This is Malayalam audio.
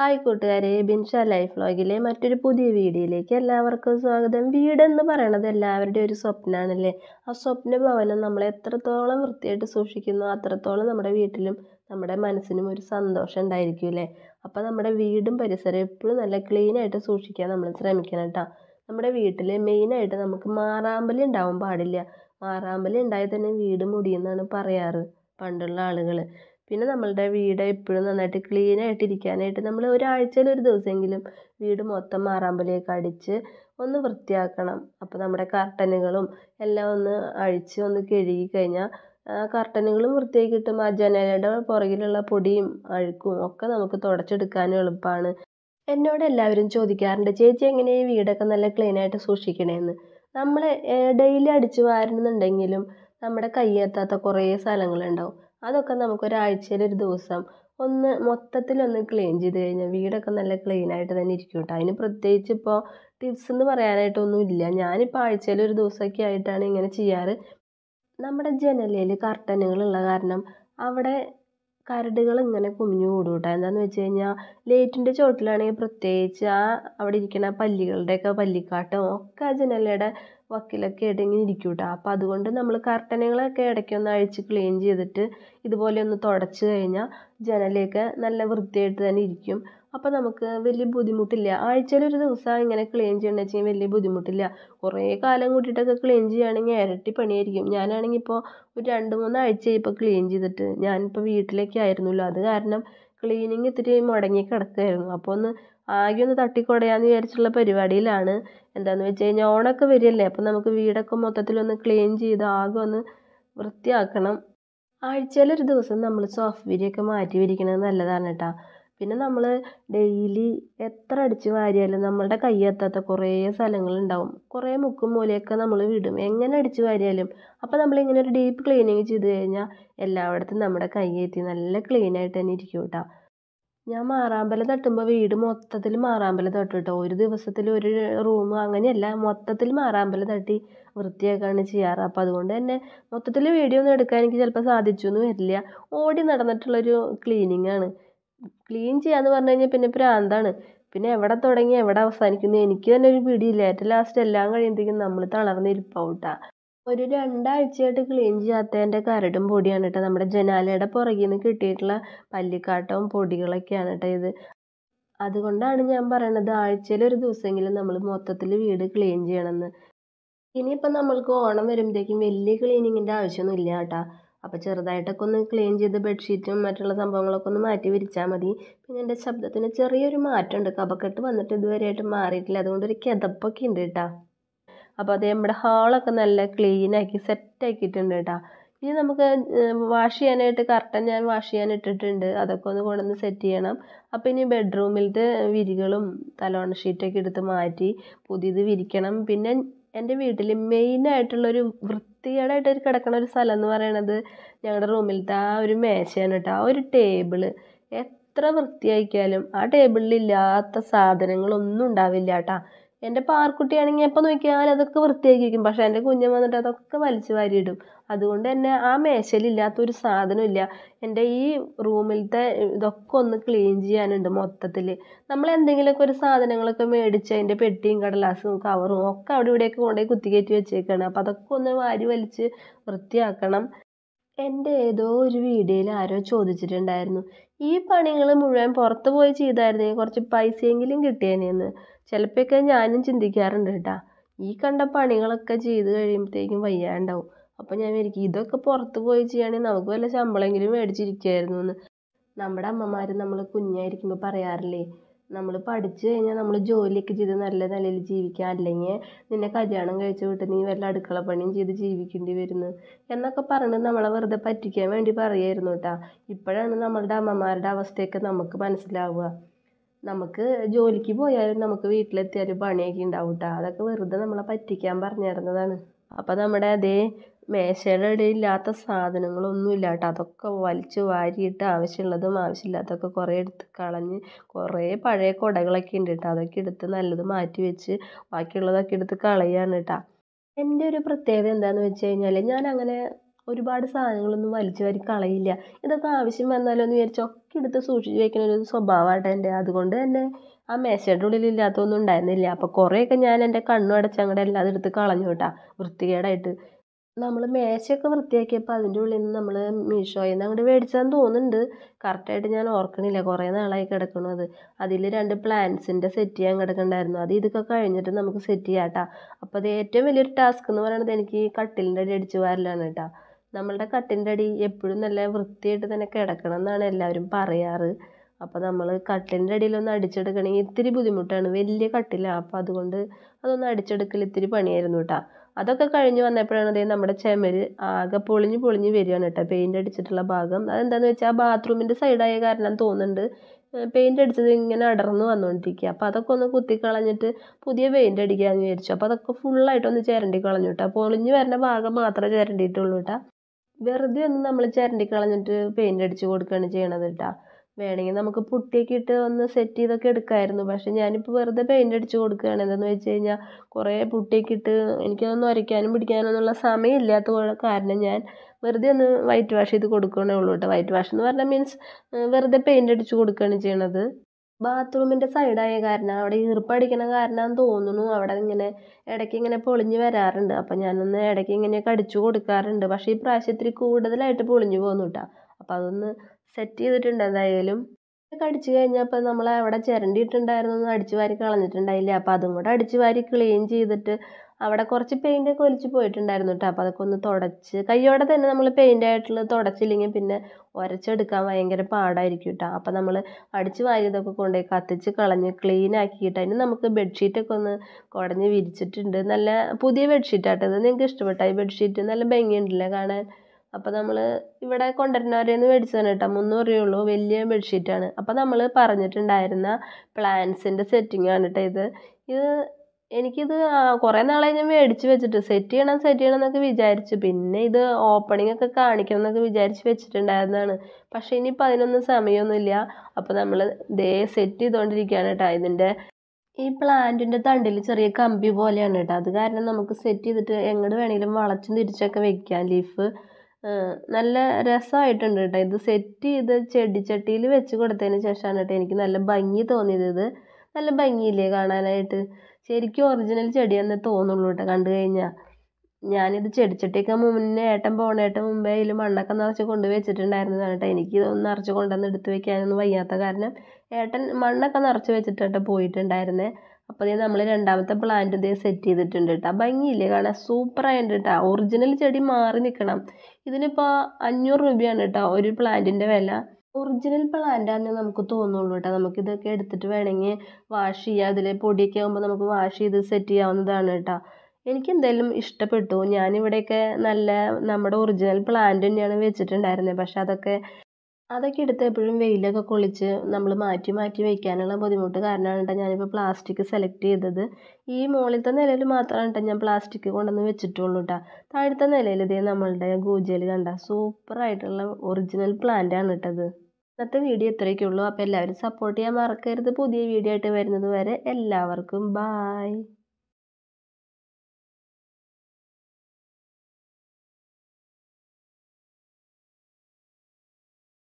ഹായ് കൂട്ടുകാരെ ബിൻഷ ലൈഫ് വ്ളോഗിലെ മറ്റൊരു പുതിയ വീഡിയോയിലേക്ക് എല്ലാവർക്കും സ്വാഗതം വീടെന്ന് പറയണത് എല്ലാവരുടെയും ഒരു സ്വപ്നമാണല്ലേ ആ സ്വപ്ന ഭവനം നമ്മൾ എത്രത്തോളം വൃത്തിയായിട്ട് സൂക്ഷിക്കുന്നു അത്രത്തോളം നമ്മുടെ വീട്ടിലും നമ്മുടെ മനസ്സിനും ഒരു സന്തോഷം ഉണ്ടായിരിക്കും അല്ലേ അപ്പോൾ നമ്മുടെ വീടും പരിസരവും എപ്പോഴും നല്ല ക്ലീനായിട്ട് സൂക്ഷിക്കാൻ നമ്മൾ ശ്രമിക്കണം കേട്ടോ നമ്മുടെ വീട്ടിൽ മെയിനായിട്ട് നമുക്ക് മാറാമ്പലി ഉണ്ടാവാൻ പാടില്ല മാറാമ്പലി ഉണ്ടായാൽ തന്നെ വീട് മുടിയെന്നാണ് പറയാറ് പണ്ടുള്ള ആളുകൾ പിന്നെ നമ്മളുടെ വീട് എപ്പോഴും നന്നായിട്ട് ആയിട്ട് ഇരിക്കാനായിട്ട് നമ്മൾ ഒരാഴ്ചയിൽ ഒരു ദിവസമെങ്കിലും വീട് മൊത്തം മാറാമ്പലിയൊക്കെ അടിച്ച് ഒന്ന് വൃത്തിയാക്കണം അപ്പോൾ നമ്മുടെ കർട്ടനുകളും എല്ലാം ഒന്ന് അഴിച്ച് ഒന്ന് കഴുകി കഴിഞ്ഞാൽ ആ കർട്ടനുകളും വൃത്തിയാക്കി കിട്ടും ആ ജനലയുടെ പുറകിലുള്ള പൊടിയും അഴുക്കും ഒക്കെ നമുക്ക് തുടച്ചെടുക്കാനും എളുപ്പമാണ് എന്നോട് എല്ലാവരും ചോദിക്കാറുണ്ട് ചേച്ചി എങ്ങനെ ഈ വീടൊക്കെ നല്ല ആയിട്ട് സൂക്ഷിക്കണേന്ന് നമ്മൾ ഡെയിലി അടിച്ച് വാരുന്നുണ്ടെങ്കിലും നമ്മുടെ എത്താത്ത കുറേ സ്ഥലങ്ങളുണ്ടാവും അതൊക്കെ നമുക്ക് ഒരാഴ്ചയിൽ ഒരു ദിവസം ഒന്ന് മൊത്തത്തിലൊന്ന് ക്ലീൻ ചെയ്ത് കഴിഞ്ഞാൽ വീടൊക്കെ നല്ല ക്ലീൻ ആയിട്ട് തന്നെ ഇരിക്കും കേട്ടോ അതിന് പ്രത്യേകിച്ച് ഇപ്പോൾ ടിപ്സ് എന്ന് പറയാനായിട്ടൊന്നും ഇല്ല ഞാനിപ്പോൾ ആഴ്ചയിൽ ഒരു ദിവസമൊക്കെ ആയിട്ടാണ് ഇങ്ങനെ ചെയ്യാറ് നമ്മുടെ ജനലിൽ കർട്ടനുകളുള്ള കാരണം അവിടെ കരടുകൾ ഇങ്ങനെ കുമിഞ്ഞു കൂടും കേട്ടോ എന്താണെന്ന് വെച്ച് കഴിഞ്ഞാൽ ലേറ്റിൻ്റെ ചുവട്ടിലാണെങ്കിൽ പ്രത്യേകിച്ച് ആ അവിടെ ഇരിക്കുന്ന പല്ലികളുടെയൊക്കെ പല്ലിക്കാട്ടം ഒക്കെ ആ ജനലയുടെ വക്കിലൊക്കെ ആയിട്ട് ഇങ്ങനെ ഇരിക്കും കേട്ടോ അപ്പോൾ അതുകൊണ്ട് നമ്മൾ കർട്ടനുകളൊക്കെ ഒന്ന് അഴിച്ച് ക്ലീൻ ചെയ്തിട്ട് ഇതുപോലെ ഒന്ന് തുടച്ച് കഴിഞ്ഞാൽ ജനലൊക്കെ നല്ല വൃത്തിയായിട്ട് തന്നെ ഇരിക്കും അപ്പോൾ നമുക്ക് വലിയ ബുദ്ധിമുട്ടില്ല ആഴ്ചയിൽ ഒരു ദിവസം ഇങ്ങനെ ക്ലീൻ ചെയ്യണമെന്ന് വെച്ചാൽ വലിയ ബുദ്ധിമുട്ടില്ല കുറേ കാലം കൂട്ടിയിട്ടൊക്കെ ക്ലീൻ ചെയ്യുകയാണെങ്കിൽ ഇരട്ടി പണിയായിരിക്കും ഞാനാണെങ്കിൽ ഇപ്പോൾ ഒരു രണ്ട് മൂന്ന് ആഴ്ചയായി ഇപ്പോൾ ക്ലീൻ ചെയ്തിട്ട് ഞാനിപ്പോൾ വീട്ടിലേക്ക് ആയിരുന്നല്ലോ അത് കാരണം ക്ലീനിങ് ഇത്തിരി മുടങ്ങി കിടക്കുകയായിരുന്നു അപ്പോൾ ഒന്ന് ആകെ ഒന്ന് തട്ടിക്കൊടയാന്ന് വിചാരിച്ചുള്ള പരിപാടിയിലാണ് എന്താണെന്ന് വെച്ച് കഴിഞ്ഞാൽ ഓണമൊക്കെ വരികയല്ലേ അപ്പോൾ നമുക്ക് വീടൊക്കെ മൊത്തത്തിലൊന്ന് ക്ലീൻ ചെയ്ത് ആകെ ഒന്ന് വൃത്തിയാക്കണം ആഴ്ചയിലൊരു ദിവസം നമ്മൾ സോഫ്റ്റ് വീരിയൊക്കെ മാറ്റി വിരിക്കുന്നത് നല്ലതാണ് കേട്ടോ പിന്നെ നമ്മൾ ഡെയിലി എത്ര അടിച്ച് വാരിയാലും നമ്മളുടെ കൈ എത്താത്ത കുറേ സ്ഥലങ്ങളുണ്ടാവും കുറേ മുക്കും മൂലയൊക്കെ നമ്മൾ വിടും എങ്ങനെ അടിച്ച് വാരിയാലും അപ്പോൾ നമ്മളിങ്ങനെ ഒരു ഡീപ്പ് ക്ലീനിങ് ചെയ്ത് കഴിഞ്ഞാൽ എല്ലായിടത്തും നമ്മുടെ കൈ എത്തി നല്ല ക്ലീനായിട്ട് തന്നെ ഇരിക്കും കേട്ടോ ഞാൻ മാറാമ്പല തട്ടുമ്പോൾ വീട് മൊത്തത്തിൽ മാറാമ്പല തട്ടും കേട്ടോ ഒരു ദിവസത്തിൽ ഒരു റൂം അങ്ങനെയല്ല മൊത്തത്തിൽ മാറാമ്പല തട്ടി വൃത്തിയാക്കാണ് ചെയ്യാറ് അപ്പോൾ അതുകൊണ്ട് തന്നെ മൊത്തത്തിൽ വീഡിയോ ഒന്നും എടുക്കാൻ എനിക്ക് ചിലപ്പോൾ സാധിച്ചു എന്ന് വരില്ല ഓടി നടന്നിട്ടുള്ളൊരു ക്ലീനിങ് ആണ് ക്ലീൻ ചെയ്യാന്ന് പറഞ്ഞു കഴിഞ്ഞാൽ പിന്നെ പ്രാന്താണ് പിന്നെ എവിടെ തുടങ്ങി എവിടെ അവസാനിക്കുന്നു എനിക്ക് തന്നെ ഒരു പിടിയില്ല ഏറ്റവും ലാസ്റ്റ് എല്ലാം കഴിയുമ്പോഴത്തേക്കും നമ്മൾ തളർന്നിരിപ്പാവും കേട്ടോ ഒരു രണ്ടാഴ്ചയായിട്ട് ക്ലീൻ ചെയ്യാത്തതിൻ്റെ കരടും പൊടിയാണ് കേട്ടോ നമ്മുടെ ജനാലയുടെ പുറകിൽ നിന്ന് കിട്ടിയിട്ടുള്ള പല്ലിക്കാട്ടവും പൊടികളൊക്കെയാണ് കേട്ടോ ഇത് അതുകൊണ്ടാണ് ഞാൻ പറയണത് ആഴ്ചയിൽ ഒരു ദിവസമെങ്കിലും നമ്മൾ മൊത്തത്തിൽ വീട് ക്ലീൻ ചെയ്യണമെന്ന് ഇനിയിപ്പോൾ നമ്മൾക്ക് ഓണം വരുമ്പോഴത്തേക്കും വലിയ ക്ലീനിങ്ങിൻ്റെ ഇല്ല കേട്ടോ അപ്പോൾ ചെറുതായിട്ടൊക്കെ ഒന്ന് ക്ലീൻ ചെയ്ത് ബെഡ്ഷീറ്റും മറ്റുള്ള സംഭവങ്ങളൊക്കെ ഒന്ന് മാറ്റി വിരിച്ചാൽ മതി പിന്നെ എൻ്റെ ശബ്ദത്തിന് ചെറിയൊരു മാറ്റമുണ്ട് കപക്കെട്ട് വന്നിട്ട് ഇതുവരെയായിട്ട് മാറിയിട്ടില്ല അതുകൊണ്ട് ഒരു കിതപ്പൊക്കെ ഉണ്ട് കേട്ടോ അപ്പോൾ അത് നമ്മുടെ ഹാളൊക്കെ നല്ല ക്ലീനാക്കി സെറ്റാക്കിയിട്ടുണ്ട് കേട്ടോ ഇനി നമുക്ക് വാഷ് ചെയ്യാനായിട്ട് കർട്ടൻ ഞാൻ വാഷ് ചെയ്യാൻ ഇട്ടിട്ടുണ്ട് അതൊക്കെ ഒന്ന് കൊണ്ടുവന്ന് സെറ്റ് ചെയ്യണം അപ്പോൾ ഇനി ബെഡ്റൂമിലത്തെ വിരികളും തലോണ ഷീറ്റൊക്കെ എടുത്ത് മാറ്റി പുതിയത് വിരിക്കണം പിന്നെ എൻ്റെ വീട്ടിൽ ആയിട്ടുള്ളൊരു വൃത്തികേടായിട്ട് കിടക്കണ ഒരു സ്ഥലം എന്ന് പറയണത് ഞങ്ങളുടെ റൂമിലത്തെ ആ ഒരു മേശയാണ് കേട്ടോ ആ ഒരു ടേബിള് എത്ര വൃത്തിയാക്കിയാലും ആ ടേബിളിലില്ലാത്ത സാധനങ്ങളൊന്നും ഉണ്ടാവില്ല കേട്ടോ എൻ്റെ പാർക്കുട്ടിയാണെങ്കിൽ എപ്പോൾ നോക്കിയാലും അതൊക്കെ വൃത്തിയാക്കി വയ്ക്കും പക്ഷേ എൻ്റെ കുഞ്ഞൻ വന്നിട്ട് അതൊക്കെ വലിച്ചു വാരിയിടും അതുകൊണ്ട് തന്നെ ആ മേശയിൽ ഒരു സാധനം ഇല്ല എൻ്റെ ഈ റൂമിലത്തെ ഇതൊക്കെ ഒന്ന് ക്ലീൻ ചെയ്യാനുണ്ട് മൊത്തത്തിൽ നമ്മൾ എന്തെങ്കിലുമൊക്കെ ഒരു സാധനങ്ങളൊക്കെ മേടിച്ച് അതിൻ്റെ പെട്ടിയും കടലാസും കവറും ഒക്കെ അവിടെ ഇവിടെയൊക്കെ കൊണ്ടുപോയി കുത്തിക്കയറ്റി വെച്ചേക്കാണ് അപ്പോൾ അതൊക്കെ ഒന്ന് വാരി വലിച്ച് വൃത്തിയാക്കണം എൻ്റെ ഏതോ ഒരു വീഡിയോയിൽ ആരോ ചോദിച്ചിട്ടുണ്ടായിരുന്നു ഈ പണികൾ മുഴുവൻ പുറത്ത് പോയി ചെയ്തായിരുന്നെങ്കിൽ കുറച്ച് പൈസയെങ്കിലും കിട്ടിയേനെന്ന് ചിലപ്പോഴൊക്കെ ഞാനും ചിന്തിക്കാറുണ്ട് കേട്ടോ ഈ കണ്ട പണികളൊക്കെ ചെയ്ത് കഴിയുമ്പോഴത്തേക്കും വയ്യാണ്ടാവും അപ്പോൾ ഞാൻ വിചാരിക്കും ഇതൊക്കെ പുറത്ത് പോയി ചെയ്യുകയാണെങ്കിൽ നമുക്ക് വല്ല ശമ്പളമെങ്കിലും മേടിച്ചിരിക്കായിരുന്നു എന്ന് നമ്മുടെ അമ്മമാർ നമ്മൾ കുഞ്ഞായിരിക്കുമ്പോൾ പറയാറില്ലേ നമ്മൾ പഠിച്ച് കഴിഞ്ഞാൽ നമ്മൾ ജോലിയൊക്കെ ചെയ്ത് നല്ല നിലയിൽ ജീവിക്കുക അല്ലെങ്കിൽ നിന്നെ കല്യാണം കഴിച്ച് വിട്ട് നീ വല്ല അടുക്കള പണിയും ചെയ്ത് ജീവിക്കേണ്ടി വരുന്നു എന്നൊക്കെ പറഞ്ഞ് നമ്മളെ വെറുതെ പറ്റിക്കാൻ വേണ്ടി പറയായിരുന്നു കേട്ടോ ഇപ്പോഴാണ് നമ്മളുടെ അമ്മമാരുടെ അവസ്ഥയൊക്കെ നമുക്ക് മനസ്സിലാവുക നമുക്ക് ജോലിക്ക് പോയാലും നമുക്ക് വീട്ടിലെത്തിയാലും പണിയൊക്കെ ഉണ്ടാവും കേട്ടോ അതൊക്കെ വെറുതെ നമ്മളെ പറ്റിക്കാൻ പറഞ്ഞു അപ്പം നമ്മുടെ അതേ മേശയുടെ സാധനങ്ങളൊന്നും ഇല്ല കേട്ടോ അതൊക്കെ വലിച്ച് വാരിയിട്ട് ആവശ്യമുള്ളതും ആവശ്യമില്ലാത്തതൊക്കെ കുറേ എടുത്ത് കളഞ്ഞ് കുറേ പഴയ കുടകളൊക്കെ ഉണ്ട് കേട്ടോ അതൊക്കെ എടുത്ത് നല്ലത് മാറ്റി വെച്ച് ബാക്കിയുള്ളതൊക്കെ എടുത്ത് കളയാണ് കേട്ടോ എൻ്റെ ഒരു പ്രത്യേകത എന്താണെന്ന് വെച്ച് കഴിഞ്ഞാൽ ഞാൻ അങ്ങനെ ഒരുപാട് സാധനങ്ങളൊന്നും വലിച്ചു വാരി കളയില്ല ഇതൊക്കെ ആവശ്യം വന്നാലോ എന്ന് വിചാരിച്ചൊക്കെ ഒക്കെ എടുത്ത് സൂക്ഷിച്ച് വെക്കുന്ന ഒരു സ്വഭാവമാണ് കേട്ടോ എൻ്റെ അതുകൊണ്ട് തന്നെ ആ മേശയുടെ ഉള്ളിൽ ഇല്ലാത്തതൊന്നും ഉണ്ടായിരുന്നില്ല അപ്പോൾ കുറേയൊക്കെ ഞാൻ എൻ്റെ കണ്ണും അടച്ച് അങ്ങടെ എല്ലാം എടുത്ത് കളഞ്ഞു കേട്ടോ വൃത്തികേടായിട്ട് നമ്മൾ മേശയൊക്കെ വൃത്തിയാക്കിയപ്പോൾ അതിൻ്റെ ഉള്ളിൽ നിന്ന് നമ്മൾ മീഷോയിൽ നിന്ന് അങ്ങോട്ട് മേടിച്ചതെന്ന് തോന്നുന്നുണ്ട് കറക്റ്റായിട്ട് ഞാൻ ഓർക്കണില്ല കുറേ നാളായി കിടക്കണു അത് അതിൽ രണ്ട് പ്ലാന്റ്സിൻ്റെ സെറ്റ് ചെയ്യാൻ കിടക്കണ്ടായിരുന്നു അത് ഇതൊക്കെ കഴിഞ്ഞിട്ട് നമുക്ക് സെറ്റ് ചെയ്യാം കേട്ടോ അപ്പോൾ അത് ഏറ്റവും വലിയൊരു ടാസ്ക് എന്ന് പറയുന്നത് എനിക്ക് കട്ടിലിൻ്റെ അടി അടിച്ചു വാരലാണ് കേട്ടോ നമ്മളുടെ കട്ടിലിൻ്റെ അടി എപ്പോഴും നല്ല വൃത്തിയായിട്ട് തന്നെ കിടക്കണം എന്നാണ് എല്ലാവരും പറയാറ് അപ്പോൾ നമ്മൾ കട്ടിലിൻ്റെ അടിയിലൊന്ന് അടിച്ചെടുക്കണമെങ്കിൽ ഇത്തിരി ബുദ്ധിമുട്ടാണ് വലിയ കട്ടിലാണ് അപ്പം അതുകൊണ്ട് അതൊന്ന് അടിച്ചെടുക്കൽ ഇത്തിരി പണിയായിരുന്നു കേട്ടോ അതൊക്കെ കഴിഞ്ഞ് വന്നപ്പോഴാണ് ദേ നമ്മുടെ ചുമര് ആകെ പൊളിഞ്ഞ് പൊളിഞ്ഞ് വരികയാണ് കേട്ടോ പെയിൻ്റ് അടിച്ചിട്ടുള്ള ഭാഗം അതെന്താണെന്ന് വെച്ചാൽ ബാത്റൂമിൻ്റെ സൈഡായ കാരണം തോന്നുന്നുണ്ട് പെയിൻ്റ് അടിച്ചത് ഇങ്ങനെ അടർന്ന് വന്നുകൊണ്ടിരിക്കുക അപ്പോൾ അതൊക്കെ ഒന്ന് കുത്തി കളഞ്ഞിട്ട് പുതിയ പെയിൻ്റ് അടിക്കാമെന്ന് വിചാരിച്ചു അപ്പോൾ അതൊക്കെ ഫുള്ളായിട്ടൊന്ന് ചിരണ്ടി കളഞ്ഞു കേട്ടോ പൊളിഞ്ഞ് വരുന്ന ഭാഗം മാത്രമേ ചിരണ്ടിയിട്ടുള്ളൂ കേട്ടോ വെറുതെ ഒന്ന് നമ്മൾ ചിരണ്ടി കളഞ്ഞിട്ട് പെയിൻ്റ് അടിച്ച് കൊടുക്കുകയാണ് ചെയ്യണത് കേട്ടോ വേണമെങ്കിൽ നമുക്ക് പുട്ടിയൊക്കെ ഇട്ട് ഒന്ന് സെറ്റ് ചെയ്തൊക്കെ എടുക്കാമായിരുന്നു പക്ഷേ ഞാനിപ്പോൾ വെറുതെ പെയിൻ്റ് അടിച്ച് കൊടുക്കുകയാണ് എന്താണെന്ന് വെച്ച് കഴിഞ്ഞാൽ കുറേ പുട്ടിയൊക്കെ ഇട്ട് എനിക്കതൊന്നും ഉരയ്ക്കാനും പിടിക്കാനൊന്നുമുള്ള സമയം ഇല്ലാത്ത കാരണം ഞാൻ വെറുതെ ഒന്ന് വൈറ്റ് വാഷ് ചെയ്ത് കൊടുക്കണേ ഉള്ളൂ കേട്ടോ വൈറ്റ് വാഷ് എന്ന് പറഞ്ഞാൽ മീൻസ് വെറുതെ പെയിൻ്റ് അടിച്ച് കൊടുക്കുകയാണ് ചെയ്യണത് ബാത്റൂമിൻ്റെ സൈഡായ കാരണം അവിടെ ഈർപ്പടിക്കണ കാരണം തോന്നുന്നു അവിടെ ഇങ്ങനെ ഇടയ്ക്ക് ഇങ്ങനെ പൊളിഞ്ഞ് വരാറുണ്ട് അപ്പം ഞാനൊന്ന് ഇടയ്ക്ക് ഇങ്ങനെയൊക്കെ അടിച്ചു കൊടുക്കാറുണ്ട് പക്ഷേ ഈ പ്രാവശ്യം ഇത്തിരി കൂടുതലായിട്ട് പൊളിഞ്ഞു പോകുന്നു കേട്ടോ അപ്പോൾ അതൊന്ന് സെറ്റ് ചെയ്തിട്ടുണ്ട് എന്തായാലും ഒക്കെ അടിച്ച് കഴിഞ്ഞപ്പോൾ നമ്മൾ അവിടെ ചിരണ്ടിയിട്ടുണ്ടായിരുന്നൊന്നും അടിച്ചു വാരി കളഞ്ഞിട്ടുണ്ടായില്ല അപ്പോൾ അതും കൂടെ അടിച്ച് വാരി ക്ലീൻ ചെയ്തിട്ട് അവിടെ കുറച്ച് ഒക്കെ ഒലിച്ച് പോയിട്ടുണ്ടായിരുന്നു കേട്ടോ അപ്പോൾ അതൊക്കെ ഒന്ന് തുടച്ച് കയ്യോടെ തന്നെ നമ്മൾ ആയിട്ടുള്ള തുടച്ചില്ലെങ്കിൽ പിന്നെ ഉരച്ചെടുക്കാൻ ഭയങ്കര പാടായിരിക്കും കേട്ടോ അപ്പോൾ നമ്മൾ അടിച്ച് വാരിയതൊക്കെ കൊണ്ടുപോയി കത്തിച്ച് കളഞ്ഞ് ക്ലീൻ ആക്കിയിട്ട് അതിന് നമുക്ക് ബെഡ്ഷീറ്റൊക്കെ ഒന്ന് കുടഞ്ഞ് വിരിച്ചിട്ടുണ്ട് നല്ല പുതിയ ബെഡ്ഷീറ്റാട്ടോ ഇത് നിങ്ങൾക്ക് ഇഷ്ടപ്പെട്ടോ ഈ ബെഡ്ഷീറ്റ് നല്ല ഭംഗിയുണ്ടല്ലോ കാണാൻ അപ്പം നമ്മൾ ഇവിടെ കൊണ്ടുവരുന്നവരിൽ നിന്ന് മേടിച്ചതാണ് കേട്ടോ മുന്നൂറ് രൂപയേ ഉള്ളൂ വലിയ ബെഡ്ഷീറ്റാണ് അപ്പം നമ്മൾ പറഞ്ഞിട്ടുണ്ടായിരുന്ന പ്ലാൻസിൻ്റെ ആണ് കേട്ടോ ഇത് ഇത് എനിക്കിത് കുറേ നാളായി ഞാൻ മേടിച്ച് വെച്ചിട്ട് സെറ്റ് ചെയ്യണം സെറ്റ് ചെയ്യണം എന്നൊക്കെ വിചാരിച്ചു പിന്നെ ഇത് ഓപ്പണിംഗ് ഒക്കെ കാണിക്കണം എന്നൊക്കെ വിചാരിച്ച് വെച്ചിട്ടുണ്ടായിരുന്നതാണ് പക്ഷേ ഇനിയിപ്പോൾ അതിനൊന്നും സമയമൊന്നുമില്ല അപ്പോൾ നമ്മൾ ദേ സെറ്റ് ചെയ്തുകൊണ്ടിരിക്കുകയാണ് കേട്ടോ ഇതിൻ്റെ ഈ പ്ലാന്റിൻ്റെ തണ്ടിൽ ചെറിയ കമ്പി പോലെയാണ് കേട്ടോ അത് കാരണം നമുക്ക് സെറ്റ് ചെയ്തിട്ട് എങ്ങോട്ട് വേണമെങ്കിലും വളച്ചും തിരിച്ചൊക്കെ വെക്കാം ലീഫ് നല്ല രസമായിട്ടുണ്ട് കേട്ടോ ഇത് സെറ്റ് ചെയ്ത് ചെടിച്ചട്ടിയിൽ വെച്ച് കൊടുത്തതിന് ശേഷമാണ് കേട്ടോ എനിക്ക് നല്ല ഭംഗി തോന്നിയത് ഇത് നല്ല ഭംഗിയില്ലേ കാണാനായിട്ട് ശരിക്കും ഒറിജിനൽ ചെടിയെന്ന് തോന്നുള്ളൂ കേട്ടോ കണ്ടു കഴിഞ്ഞാൽ ഞാനിത് ചെടിച്ചട്ടിയൊക്കെ മുന്നേ ഏട്ടൻ പോണേട്ടൻ മുമ്പേ അതിൽ മണ്ണൊക്കെ നിറച്ച് കൊണ്ട് വെച്ചിട്ടുണ്ടായിരുന്നതാണ് കേട്ടോ എനിക്ക് നിറച്ച് കൊണ്ടുവന്ന് എടുത്ത് വെക്കാനൊന്നും വയ്യാത്ത കാരണം ഏട്ടൻ മണ്ണൊക്കെ നിറച്ച് വെച്ചിട്ട് കേട്ടോ പോയിട്ടുണ്ടായിരുന്നത് അപ്പോൾ ഇത് നമ്മൾ രണ്ടാമത്തെ പ്ലാന്റ് ഇതേ സെറ്റ് ചെയ്തിട്ടുണ്ട് കേട്ടോ ഭംഗിയില്ലേ കാണാൻ സൂപ്പറായിട്ട് കേട്ടോ ഒറിജിനൽ ചെടി മാറി നിൽക്കണം ഇതിനിപ്പോൾ അഞ്ഞൂറ് രൂപയാണ് കേട്ടോ ഒരു പ്ലാന്റിൻ്റെ വില ഒറിജിനൽ ആണെന്ന് നമുക്ക് തോന്നുള്ളൂ കേട്ടോ നമുക്കിതൊക്കെ എടുത്തിട്ട് വേണമെങ്കിൽ വാഷ് ചെയ്യുക അതിൽ പൊടിയൊക്കെ ആകുമ്പോൾ നമുക്ക് വാഷ് ചെയ്ത് സെറ്റ് ചെയ്യാവുന്നതാണ് കേട്ടോ എനിക്ക് എന്തായാലും ഇഷ്ടപ്പെട്ടു ഞാനിവിടെയൊക്കെ നല്ല നമ്മുടെ ഒറിജിനൽ പ്ലാന്റ് തന്നെയാണ് വെച്ചിട്ടുണ്ടായിരുന്നത് പക്ഷേ അതൊക്കെ അതൊക്കെ എടുത്ത് എപ്പോഴും വെയിലൊക്കെ കൊള്ളിച്ച് നമ്മൾ മാറ്റി മാറ്റി വയ്ക്കാനുള്ള ബുദ്ധിമുട്ട് കാരണമാണ് കേട്ടോ ഞാനിപ്പോൾ പ്ലാസ്റ്റിക് സെലക്ട് ചെയ്തത് ഈ മുകളിലത്തെ നിലയിൽ മാത്രമാണ് കേട്ടോ ഞാൻ പ്ലാസ്റ്റിക് കൊണ്ടുവന്ന് വെച്ചിട്ടുള്ളൂ കേട്ടോ താഴത്തെ നിലയിൽ ഇതേ നമ്മളുടെ ഗൂജയിൽ കണ്ട സൂപ്പറായിട്ടുള്ള ഒറിജിനൽ പ്ലാന്റ് ആണ് കേട്ടത് ഇന്നത്തെ വീഡിയോ ഇത്രയൊക്കെ ഉള്ളൂ അപ്പോൾ എല്ലാവരും സപ്പോർട്ട് ചെയ്യാൻ മറക്കരുത് പുതിയ വീഡിയോ ആയിട്ട് വരുന്നത് വരെ എല്ലാവർക്കും ബായ്